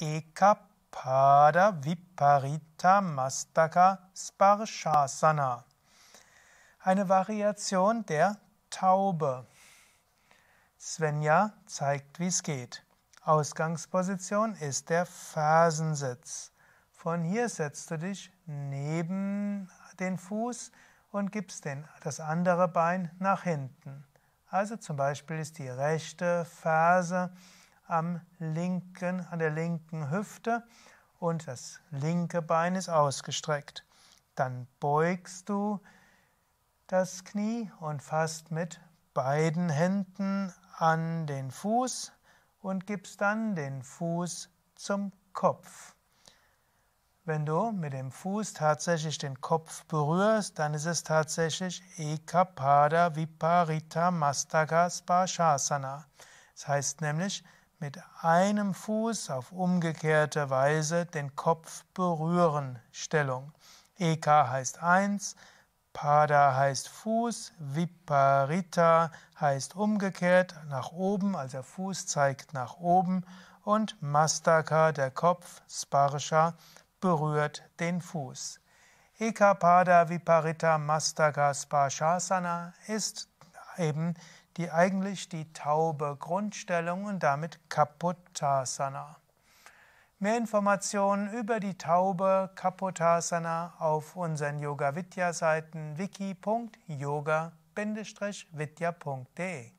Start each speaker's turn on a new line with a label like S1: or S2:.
S1: Ekapada Viparita Mastaka Sparshasana. Eine Variation der Taube. Svenja zeigt, wie es geht. Ausgangsposition ist der Fersensitz. Von hier setzt du dich neben den Fuß und gibst den, das andere Bein nach hinten. Also zum Beispiel ist die rechte Ferse am linken, an der linken Hüfte und das linke Bein ist ausgestreckt. Dann beugst du das Knie und fasst mit beiden Händen an den Fuß und gibst dann den Fuß zum Kopf. Wenn du mit dem Fuß tatsächlich den Kopf berührst, dann ist es tatsächlich Ekapada Viparita Mastaka Spashasana. Das heißt nämlich, mit einem Fuß auf umgekehrte Weise den Kopf berühren Stellung. Eka heißt eins, Pada heißt Fuß, Viparita heißt umgekehrt nach oben, also der Fuß zeigt nach oben und Mastaka, der Kopf, Sparsha, berührt den Fuß. Eka Pada Viparita Mastaka Sparshasana ist eben die eigentlich die taube Grundstellung und damit Kaputasana. Mehr Informationen über die taube Kaputasana auf unseren Yoga Vidya Seiten wiki.yoga-vidya.de